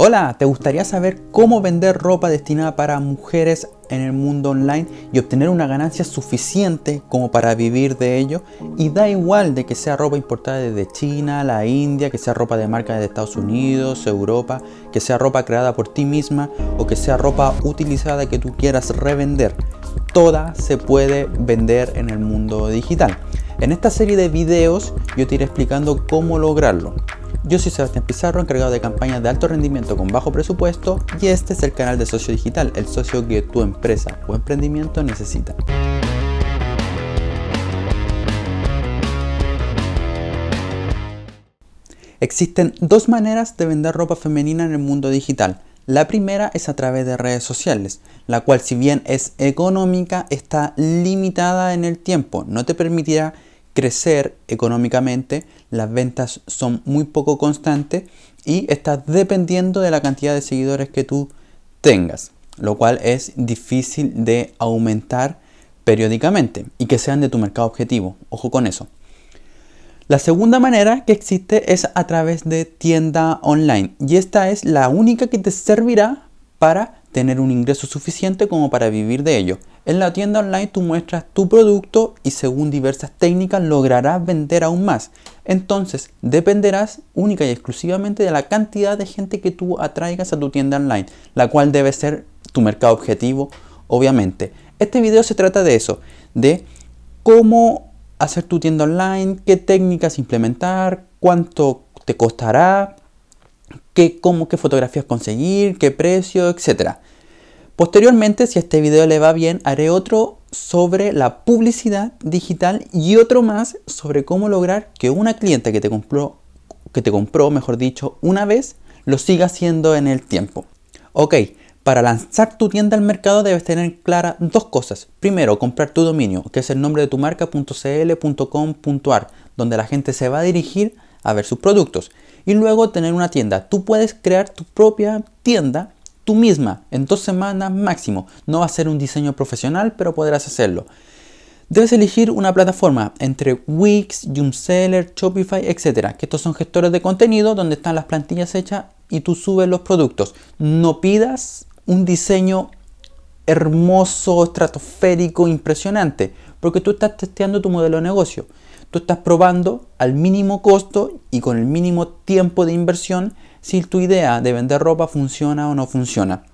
Hola, ¿te gustaría saber cómo vender ropa destinada para mujeres en el mundo online y obtener una ganancia suficiente como para vivir de ello? Y da igual de que sea ropa importada desde China, la India, que sea ropa de marca de Estados Unidos, Europa, que sea ropa creada por ti misma o que sea ropa utilizada que tú quieras revender. Toda se puede vender en el mundo digital. En esta serie de videos yo te iré explicando cómo lograrlo. Yo soy Sebastián Pizarro, encargado de campañas de alto rendimiento con bajo presupuesto y este es el canal de Socio Digital, el socio que tu empresa o emprendimiento necesita. Existen dos maneras de vender ropa femenina en el mundo digital. La primera es a través de redes sociales, la cual si bien es económica, está limitada en el tiempo, no te permitirá crecer económicamente las ventas son muy poco constantes y estás dependiendo de la cantidad de seguidores que tú tengas, lo cual es difícil de aumentar periódicamente y que sean de tu mercado objetivo. Ojo con eso. La segunda manera que existe es a través de tienda online y esta es la única que te servirá para tener un ingreso suficiente como para vivir de ello. En la tienda online tú muestras tu producto y según diversas técnicas lograrás vender aún más. Entonces dependerás única y exclusivamente de la cantidad de gente que tú atraigas a tu tienda online, la cual debe ser tu mercado objetivo, obviamente. Este video se trata de eso, de cómo hacer tu tienda online, qué técnicas implementar, cuánto te costará, qué, qué fotografías conseguir, qué precio, etc. Posteriormente, si este video le va bien, haré otro sobre la publicidad digital y otro más sobre cómo lograr que una cliente que te compró, que te compró, mejor dicho, una vez, lo siga haciendo en el tiempo. Ok, para lanzar tu tienda al mercado debes tener claras dos cosas. Primero, comprar tu dominio, que es el nombre de tu marca.cl.com.ar, donde la gente se va a dirigir a ver sus productos. Y luego tener una tienda. Tú puedes crear tu propia tienda tú misma en dos semanas máximo. No va a ser un diseño profesional, pero podrás hacerlo. Debes elegir una plataforma entre Wix, seller Shopify, etcétera Que estos son gestores de contenido donde están las plantillas hechas y tú subes los productos. No pidas un diseño hermoso, estratosférico, impresionante, porque tú estás testeando tu modelo de negocio tú estás probando al mínimo costo y con el mínimo tiempo de inversión si tu idea de vender ropa funciona o no funciona.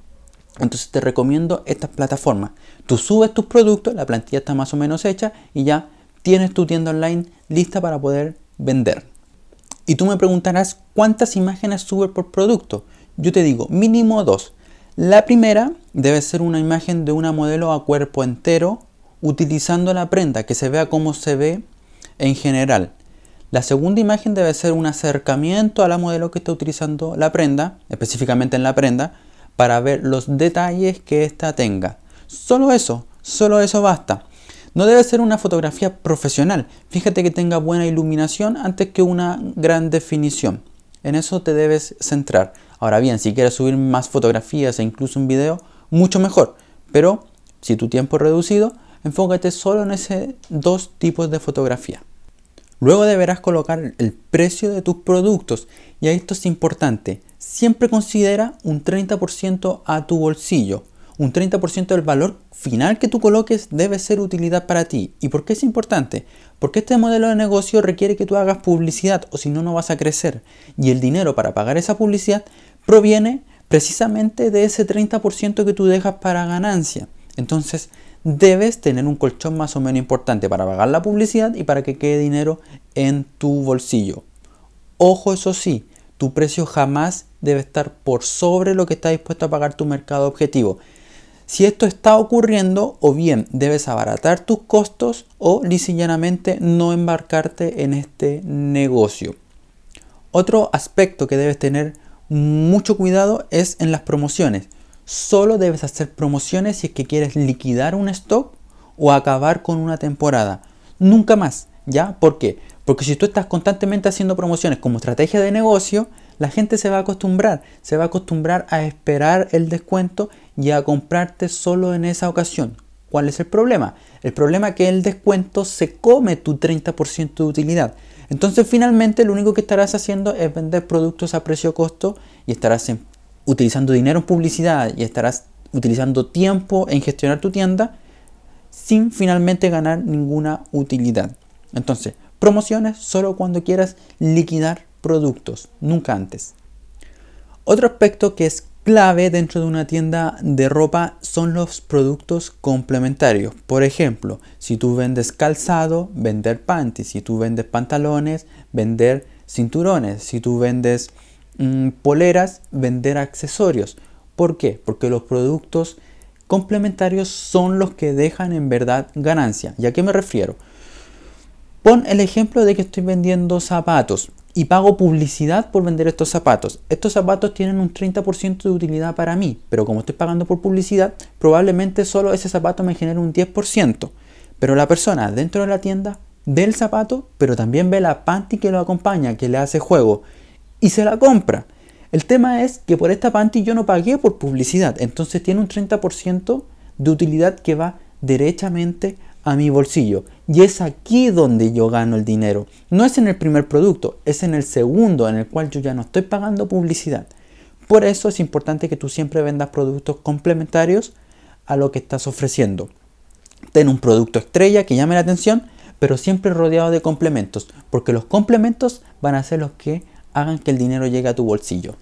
Entonces te recomiendo estas plataformas. Tú subes tus productos, la plantilla está más o menos hecha y ya tienes tu tienda online lista para poder vender. Y tú me preguntarás cuántas imágenes subes por producto. Yo te digo, mínimo dos. La primera debe ser una imagen de una modelo a cuerpo entero utilizando la prenda, que se vea cómo se ve en general. La segunda imagen debe ser un acercamiento a la modelo que está utilizando la prenda, específicamente en la prenda, para ver los detalles que ésta tenga. Solo eso, solo eso basta. No debe ser una fotografía profesional. Fíjate que tenga buena iluminación antes que una gran definición. En eso te debes centrar. Ahora bien, si quieres subir más fotografías e incluso un video, mucho mejor. Pero si tu tiempo es reducido, enfócate solo en esos dos tipos de fotografía. Luego deberás colocar el precio de tus productos y esto es importante. Siempre considera un 30% a tu bolsillo. Un 30% del valor final que tú coloques debe ser utilidad para ti. ¿Y por qué es importante? Porque este modelo de negocio requiere que tú hagas publicidad o si no, no vas a crecer. Y el dinero para pagar esa publicidad proviene precisamente de ese 30% que tú dejas para ganancia. Entonces, debes tener un colchón más o menos importante para pagar la publicidad y para que quede dinero en tu bolsillo. Ojo, eso sí, tu precio jamás debe estar por sobre lo que está dispuesto a pagar tu mercado objetivo. Si esto está ocurriendo, o bien debes abaratar tus costos o lisillanamente no embarcarte en este negocio. Otro aspecto que debes tener mucho cuidado es en las promociones. Solo debes hacer promociones si es que quieres liquidar un stock o acabar con una temporada. Nunca más, ¿ya? ¿Por qué? Porque si tú estás constantemente haciendo promociones como estrategia de negocio, la gente se va a acostumbrar, se va a acostumbrar a esperar el descuento y a comprarte solo en esa ocasión. ¿Cuál es el problema? El problema es que el descuento se come tu 30% de utilidad. Entonces finalmente lo único que estarás haciendo es vender productos a precio costo y estarás en utilizando dinero en publicidad y estarás utilizando tiempo en gestionar tu tienda sin finalmente ganar ninguna utilidad. Entonces, promociones solo cuando quieras liquidar productos, nunca antes. Otro aspecto que es clave dentro de una tienda de ropa son los productos complementarios. Por ejemplo, si tú vendes calzado, vender panties. Si tú vendes pantalones, vender cinturones. Si tú vendes Mm, poleras, vender accesorios. ¿Por qué? Porque los productos complementarios son los que dejan en verdad ganancia. ¿Y a qué me refiero? Pon el ejemplo de que estoy vendiendo zapatos y pago publicidad por vender estos zapatos. Estos zapatos tienen un 30% de utilidad para mí, pero como estoy pagando por publicidad, probablemente solo ese zapato me genere un 10%. Pero la persona dentro de la tienda ve el zapato, pero también ve la panty que lo acompaña, que le hace juego y se la compra. El tema es que por esta panty yo no pagué por publicidad, entonces tiene un 30% de utilidad que va derechamente a mi bolsillo. Y es aquí donde yo gano el dinero. No es en el primer producto, es en el segundo en el cual yo ya no estoy pagando publicidad. Por eso es importante que tú siempre vendas productos complementarios a lo que estás ofreciendo. Ten un producto estrella que llame la atención, pero siempre rodeado de complementos, porque los complementos van a ser los que hagan que el dinero llegue a tu bolsillo.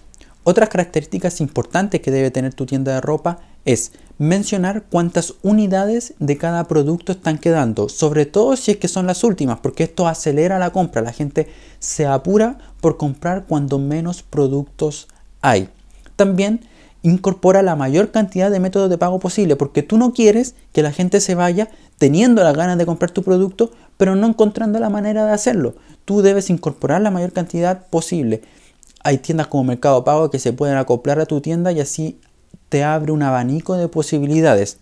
Otras características importantes que debe tener tu tienda de ropa es mencionar cuántas unidades de cada producto están quedando, sobre todo si es que son las últimas, porque esto acelera la compra, la gente se apura por comprar cuando menos productos hay. También incorpora la mayor cantidad de métodos de pago posible, porque tú no quieres que la gente se vaya teniendo las ganas de comprar tu producto, pero no encontrando la manera de hacerlo tú debes incorporar la mayor cantidad posible. Hay tiendas como Mercado Pago que se pueden acoplar a tu tienda y así te abre un abanico de posibilidades.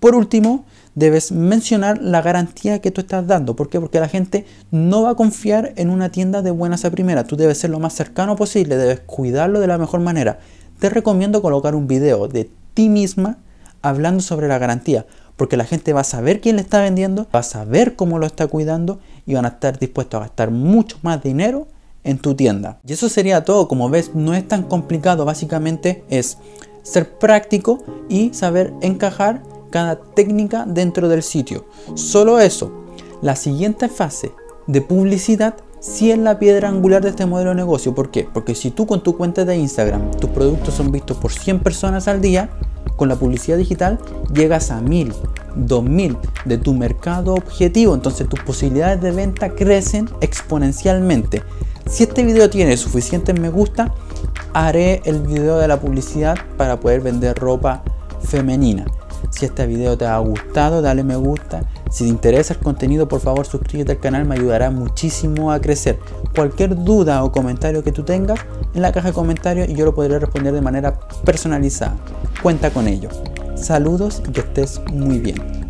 Por último, debes mencionar la garantía que tú estás dando. ¿Por qué? Porque la gente no va a confiar en una tienda de buenas a primeras. Tú debes ser lo más cercano posible, debes cuidarlo de la mejor manera. Te recomiendo colocar un video de ti misma hablando sobre la garantía, porque la gente va a saber quién le está vendiendo, va a saber cómo lo está cuidando y van a estar dispuestos a gastar mucho más dinero en tu tienda. Y eso sería todo, como ves no es tan complicado, básicamente es ser práctico y saber encajar cada técnica dentro del sitio. Solo eso, la siguiente fase de publicidad si sí es la piedra angular de este modelo de negocio. ¿Por qué? Porque si tú con tu cuenta de Instagram tus productos son vistos por 100 personas al día, con la publicidad digital llegas a 1000, 2000 de tu mercado objetivo. Entonces tus posibilidades de venta crecen exponencialmente. Si este video tiene suficientes me gusta, haré el video de la publicidad para poder vender ropa femenina. Si este video te ha gustado, dale me gusta. Si te interesa el contenido, por favor suscríbete al canal, me ayudará muchísimo a crecer. Cualquier duda o comentario que tú tengas, en la caja de comentarios y yo lo podré responder de manera personalizada. Cuenta con ello. Saludos y que estés muy bien.